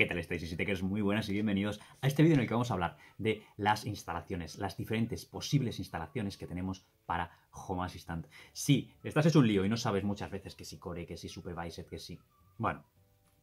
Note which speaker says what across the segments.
Speaker 1: ¿Qué tal estáis? Y si te quieres muy buenas y bienvenidos a este vídeo en el que vamos a hablar de las instalaciones, las diferentes posibles instalaciones que tenemos para Home Assistant. Si estás hecho un lío y no sabes muchas veces que si Core, que si Supervisor, que si... Bueno,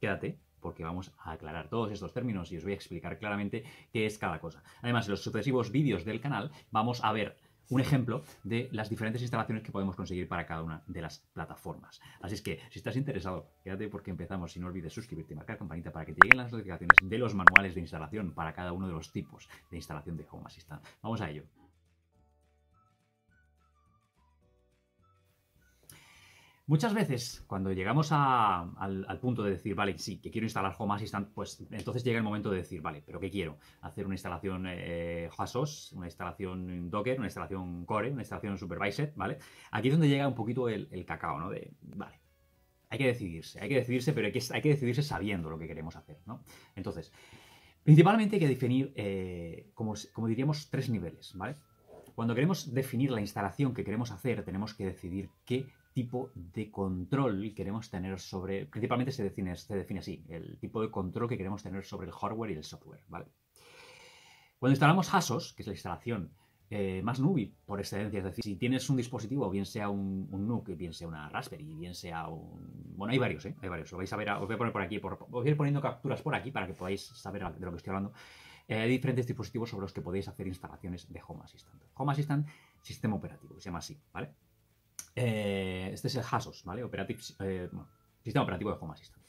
Speaker 1: quédate porque vamos a aclarar todos estos términos y os voy a explicar claramente qué es cada cosa. Además, en los sucesivos vídeos del canal vamos a ver un ejemplo de las diferentes instalaciones que podemos conseguir para cada una de las plataformas. Así es que si estás interesado, quédate porque empezamos y no olvides suscribirte y marcar campanita para que te lleguen las notificaciones de los manuales de instalación para cada uno de los tipos de instalación de Home Assistant. Vamos a ello. Muchas veces, cuando llegamos al, punto de decir, vale, sí, que quiero instalar Home Assistant, pues entonces llega el momento de decir, vale, pero ¿qué quiero? ¿Hacer una instalación eh, una instalación Docker, una instalación Core, una instalación Supervisor, ¿vale? Aquí es donde llega un poquito el, cacao, ¿no? De, vale, hay que decidirse, hay que decidirse, pero hay que, hay que, decidirse sabiendo lo que queremos hacer, ¿no? Entonces, principalmente hay que definir, eh, como, como, diríamos, tres niveles, ¿vale? Cuando queremos definir la instalación que queremos hacer, tenemos que decidir qué tipo de control queremos tener sobre, principalmente se define, se define así, el tipo de control que queremos tener sobre el hardware y el software, ¿vale? Cuando instalamos HASOS, que es la instalación eh, más NUBI por excelencia, es decir, si tienes un dispositivo, bien sea un, un NUC, bien sea una Raspberry, bien sea un... Bueno, hay varios, ¿eh? Hay varios, lo vais a ver, os voy a poner por aquí, os voy a ir poniendo capturas por aquí para que podáis saber de lo que estoy hablando. Eh, hay diferentes dispositivos sobre los que podéis hacer instalaciones de Home Assistant. Home Assistant, sistema operativo, se llama así, ¿vale? Eh, este es el HASOS, ¿vale? eh, Sistema Operativo de Home Assistant.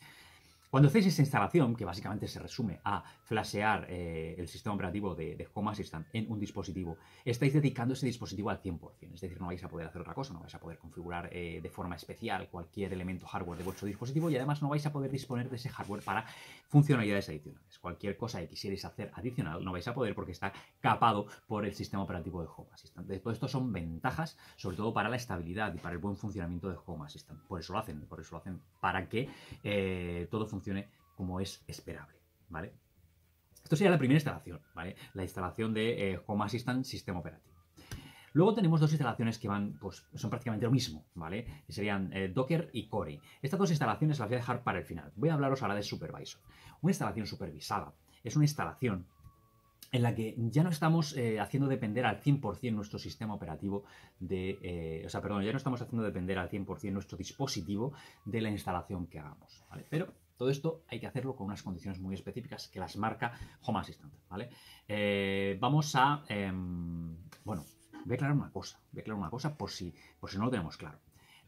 Speaker 1: Cuando hacéis esa instalación, que básicamente se resume a flashear eh, el sistema operativo de, de, Home Assistant en un dispositivo, estáis dedicando ese dispositivo al 100%, es decir, no vais a poder hacer otra cosa, no vais a poder configurar eh, de forma especial cualquier elemento hardware de vuestro dispositivo y además no vais a poder disponer de ese hardware para funcionalidades adicionales. Cualquier cosa que quisierais hacer adicional no vais a poder porque está capado por el sistema operativo de Home Assistant. Todo esto son ventajas, sobre todo para la estabilidad y para el buen funcionamiento de Home Assistant. Por eso lo hacen, por eso lo hacen, para que eh, todo funcione funcione como es esperable, ¿vale? Esto sería la primera instalación, ¿vale? La instalación de eh, Home Assistant Sistema Operativo. Luego tenemos dos instalaciones que van, pues son prácticamente lo mismo, ¿vale? serían eh, Docker y Core. Estas dos instalaciones las voy a dejar para el final. Voy a hablaros ahora de Supervisor. Una instalación supervisada es una instalación en la que ya no estamos eh, haciendo depender al 100% nuestro sistema operativo de, eh, o sea, perdón, ya no estamos haciendo depender al 100% nuestro dispositivo de la instalación que hagamos, Pero todo esto hay que hacerlo con unas condiciones muy específicas que las marca Home Assistant, ¿vale? Eh, vamos a, em, bueno, voy a aclarar una cosa, voy a aclarar una cosa por si, por si no lo tenemos claro.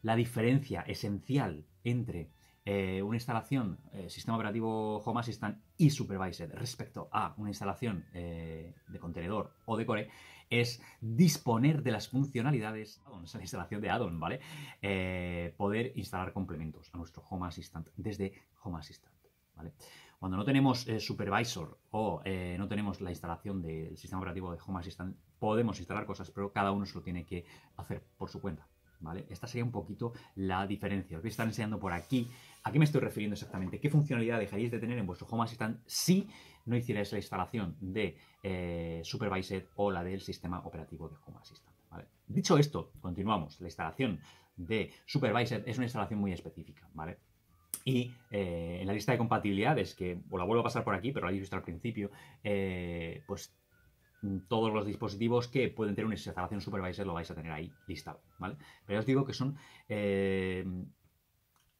Speaker 1: La diferencia esencial entre eh, una instalación eh, sistema operativo Home Assistant y Supervisor respecto a una instalación eh, de contenedor o de core es disponer de las funcionalidades, de la instalación de addon, ¿vale? poder instalar complementos a nuestro Home Assistant desde Home Assistant, ¿vale? Cuando no tenemos Supervisor o no tenemos la instalación del sistema operativo de Home Assistant, podemos instalar cosas, pero cada uno se lo tiene que hacer por su cuenta. Esta sería un poquito la diferencia. Os voy a estar enseñando por aquí. ¿A qué me estoy refiriendo exactamente? ¿Qué funcionalidad dejaríais de tener en vuestro Home Assistant si no hicierais la instalación de eh, Supervisor o la del sistema operativo de Home Assistant? Dicho esto, continuamos. La instalación de supervisor es una instalación muy específica, ¿vale? Y eh, en la lista de compatibilidades, que os la vuelvo a pasar por aquí, pero la habéis visto al principio, eh, pues Mm, todos los dispositivos que pueden tener una instalación supervisor lo vais a tener ahí listado, ¿vale? Pero ya os digo que son eh,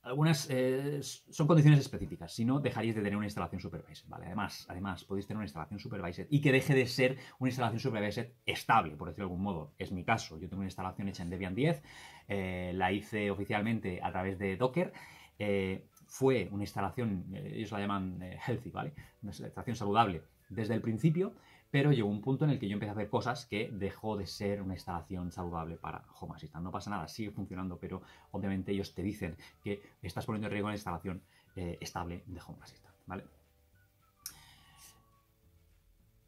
Speaker 1: algunas eh, son condiciones específicas, si no dejaríais de tener una instalación supervisor, ¿vale? Además, además podéis tener una instalación supervisor y que deje de ser una instalación supervisor estable, por decirlo de algún modo. Es mi caso, yo tengo una instalación hecha en Debian 10, eh, la hice oficialmente a través de Docker, fue una instalación, ellos la llaman healthy, ¿vale? Una instalación saludable desde el principio, pero llegó un punto en el que yo empecé a hacer cosas que dejó de ser una instalación saludable para Home Assistant. No pasa nada, sigue funcionando, pero obviamente ellos te dicen que estás poniendo en riesgo la instalación eh, estable de Home Assistant,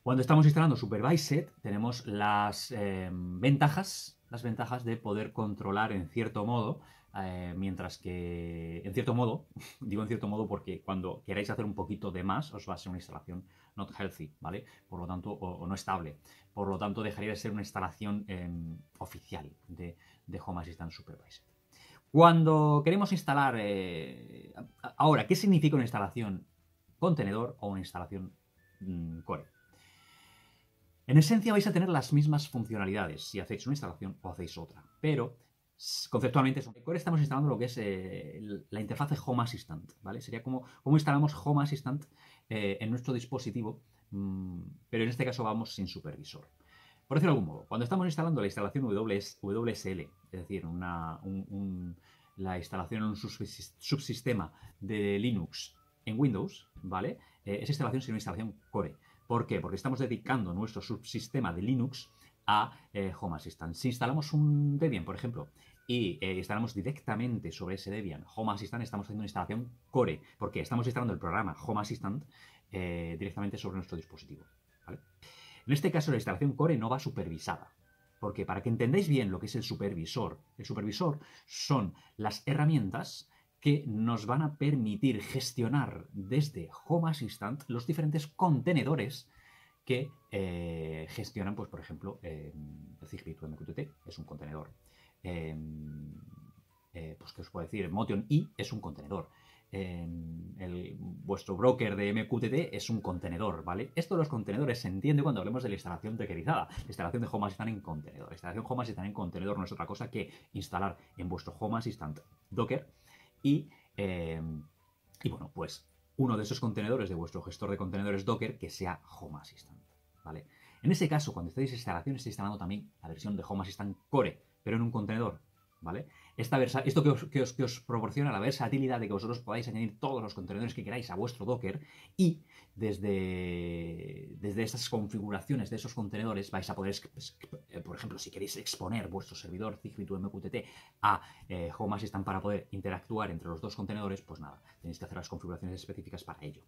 Speaker 1: Cuando estamos instalando Supervised, tenemos las eh, ventajas, las ventajas de poder controlar en cierto modo eh, mientras que, en cierto modo, digo en cierto modo porque cuando queráis hacer un poquito de más, os va a ser una instalación not healthy, ¿vale? Por lo tanto, o, no estable. Por lo tanto, dejaría de ser una instalación em, oficial de, Home Assistant Supervisor. Cuando queremos instalar... Eh, ahora, ¿qué significa una instalación contenedor o una instalación mm, core? En esencia vais a tener las mismas funcionalidades si hacéis una instalación o hacéis otra, pero conceptualmente Core estamos instalando lo que es eh, la interfaz de Home Assistant, ¿vale? Sería como instalamos Home Assistant eh, en nuestro dispositivo, mm, pero en este caso vamos sin supervisor. Por decirlo de algún modo, cuando estamos instalando la instalación WSL, es decir, una, la instalación en un subsistema de Linux en Windows, ¿vale? Es eh, esa instalación sería una instalación Core. ¿Por qué? Porque estamos dedicando nuestro subsistema de Linux a Home Assistant. Si instalamos un Debian, por ejemplo, y eh, instalamos directamente sobre ese Debian Home Assistant, estamos haciendo una instalación core, porque estamos instalando el programa Home Assistant eh, directamente sobre nuestro dispositivo. En este caso, la instalación core no va supervisada, porque para que entendáis bien lo que es el supervisor, el supervisor son las herramientas que nos van a permitir gestionar desde Home Assistant los diferentes contenedores que eh, gestionan, pues, por ejemplo, el Zigbee 2MQTT es un contenedor Em, eh, pues, que os puedo decir? Motion I es un contenedor. Em, vuestro broker de MQTT es un contenedor, ¿vale? Esto de los contenedores se entiende cuando hablemos de la instalación dockerizada. La instalación de Home Assistant en contenedor. La instalación Home Assistant en contenedor no es otra cosa que instalar en vuestro Home Assistant Docker y, em, y bueno, pues uno de esos contenedores de vuestro gestor de contenedores Docker que sea Home Assistant, ¿vale? En ese caso, cuando estáis instalación, estáis instalando también la versión de Home Assistant Core, pero en un contenedor. ¿Vale? Esta esto que os, proporciona la versatilidad de que vosotros podáis añadir todos los contenedores que queráis a vuestro Docker y desde, desde estas configuraciones de esos contenedores vais a poder, pues, eh, por ejemplo, si queréis exponer vuestro servidor Zigbee MQTT a eh, Home Assistant para poder interactuar entre los dos contenedores, pues nada, tenéis que hacer las configuraciones específicas para ello.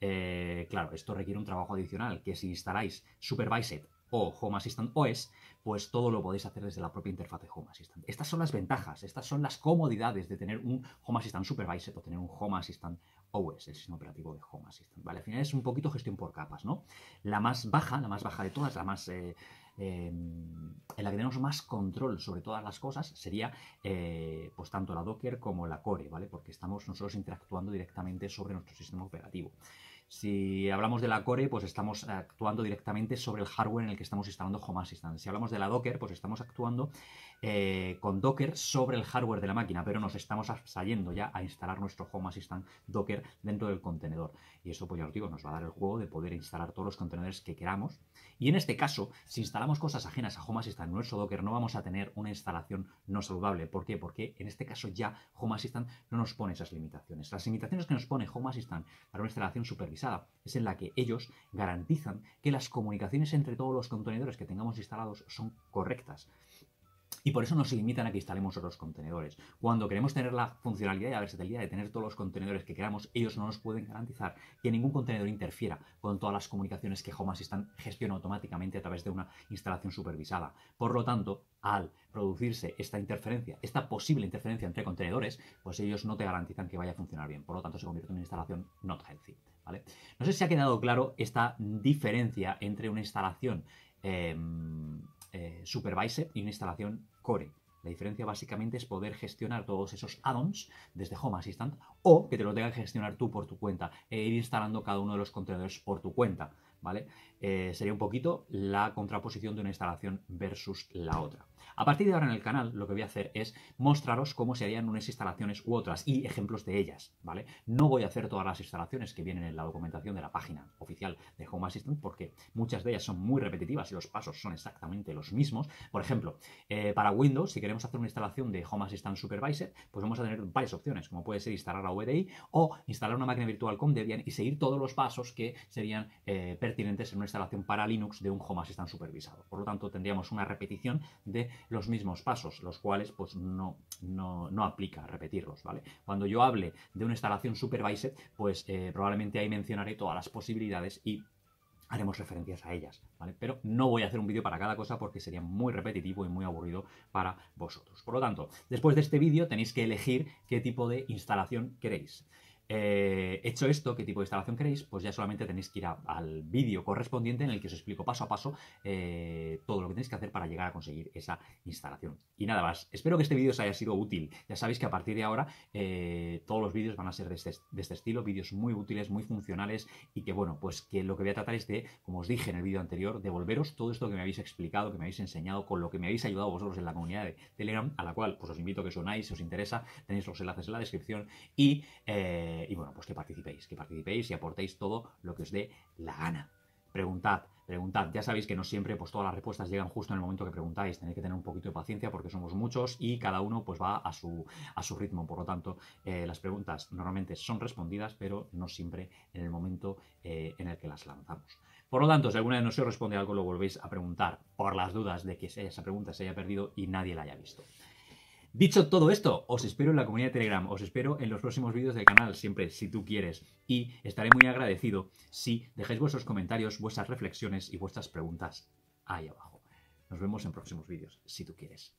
Speaker 1: Eh, claro, esto requiere un trabajo adicional que si instaláis Supervised o Home Assistant OS, pues todo lo podéis hacer desde la propia interfaz de Home Assistant. Estas son las ventajas, estas son las comodidades de tener un Home Assistant Supervisor o tener un Home Assistant OS, el sistema operativo de Home Assistant. al final es un poquito gestión por capas, ¿no? La más baja, la más baja de todas, la más... Eh, eh, en la que tenemos más control sobre todas las cosas sería eh, pues tanto la Docker como la Core, ¿vale? Porque estamos nosotros interactuando directamente sobre nuestro sistema operativo. Si hablamos de la core, pues estamos actuando directamente sobre el hardware en el que estamos instalando Home Assistant. Si hablamos de la Docker, pues estamos actuando eh, con Docker sobre el hardware de la máquina, pero nos estamos saliendo ya a instalar nuestro Home Assistant Docker dentro del contenedor. Y eso, pues ya os digo, nos va a dar el juego de poder instalar todos los contenedores que queramos. Y en este caso, si instalamos cosas ajenas a Home Assistant en nuestro Docker, no vamos a tener una instalación no saludable. ¿Por qué? Porque en este caso ya Home Assistant no nos pone esas limitaciones. Las limitaciones que nos pone Home Assistant para una instalación supervisada es en la que ellos garantizan que las comunicaciones entre todos los contenedores que tengamos instalados son correctas y por eso nos limitan a que instalemos otros contenedores. Cuando queremos tener la funcionalidad y la versatilidad de tener todos los contenedores que queramos, ellos no nos pueden garantizar que ningún contenedor interfiera con todas las comunicaciones que Home Assistant gestiona automáticamente a través de una instalación supervisada. Por lo tanto, al producirse esta interferencia, esta posible interferencia entre contenedores, pues ellos no te garantizan que vaya a funcionar bien. Por lo tanto, se convierte en una instalación not healthy. ¿vale? No sé si ha quedado claro esta diferencia entre una instalación em, eh, supervisor y una instalación Core. La diferencia básicamente es poder gestionar todos esos add-ons desde Home Assistant o que te lo tengas que gestionar tú por tu cuenta e ir instalando cada uno de los contenedores por tu cuenta, ¿vale? Eh, sería un poquito la contraposición de una instalación versus la otra. A partir de ahora en el canal lo que voy a hacer es mostraros cómo se harían unas instalaciones u otras y ejemplos de ellas, ¿vale? No voy a hacer todas las instalaciones que vienen en la documentación de la página oficial de Home Assistant porque muchas de ellas son muy repetitivas y los pasos son exactamente los mismos. Por ejemplo, eh, para Windows, si queremos hacer una instalación de Home Assistant Supervisor, pues vamos a tener varias opciones, como puede ser instalar la VDI o instalar una máquina virtual con Debian y seguir todos los pasos que serían eh, pertinentes en una instalación para Linux de un Home Assistant supervisado. Por lo tanto, tendríamos una repetición de los mismos pasos, los cuales pues no, no, no aplica repetirlos, ¿vale? Cuando yo hable de una instalación supervised, pues eh, probablemente ahí mencionaré todas las posibilidades y haremos referencias a ellas, ¿vale? Pero no voy a hacer un vídeo para cada cosa porque sería muy repetitivo y muy aburrido para vosotros. Por lo tanto, después de este vídeo tenéis que elegir qué tipo de instalación queréis. Eh, hecho esto, qué tipo de instalación queréis, pues ya solamente tenéis que ir al vídeo correspondiente en el que os explico paso a paso eh, todo lo que tenéis que hacer para llegar a conseguir esa instalación. Y nada más, espero que este vídeo os haya sido útil. Ya sabéis que a partir de ahora eh, todos los vídeos van a ser este, de este, estilo, vídeos muy útiles, muy funcionales y que bueno, pues que lo que voy a tratar es de, como os dije en el vídeo anterior, devolveros todo esto que me habéis explicado, que me habéis enseñado, con lo que me habéis ayudado vosotros en la comunidad de Telegram, a la cual pues os invito que os unáis, si os interesa, tenéis los enlaces en la descripción y... Eh, eh, y bueno, pues que participéis, que participéis y aportéis todo lo que os dé la gana. Preguntad, preguntad. Ya sabéis que no siempre pues, todas las respuestas llegan justo en el momento que preguntáis. Tenéis que tener un poquito de paciencia porque somos muchos y cada uno pues, va a su, ritmo. Por lo tanto, eh, las preguntas normalmente son respondidas, pero no siempre en el momento eh, en el que las lanzamos. Por lo tanto, si alguna vez no se os responde algo, lo volvéis a preguntar por las dudas de que esa pregunta se haya perdido y nadie la haya visto. Dicho todo esto, os espero en la comunidad de Telegram, os espero en los próximos vídeos del canal, siempre, si tú quieres. Y estaré muy agradecido si dejáis vuestros comentarios, vuestras reflexiones y vuestras preguntas ahí abajo. Nos vemos en próximos vídeos, si tú quieres.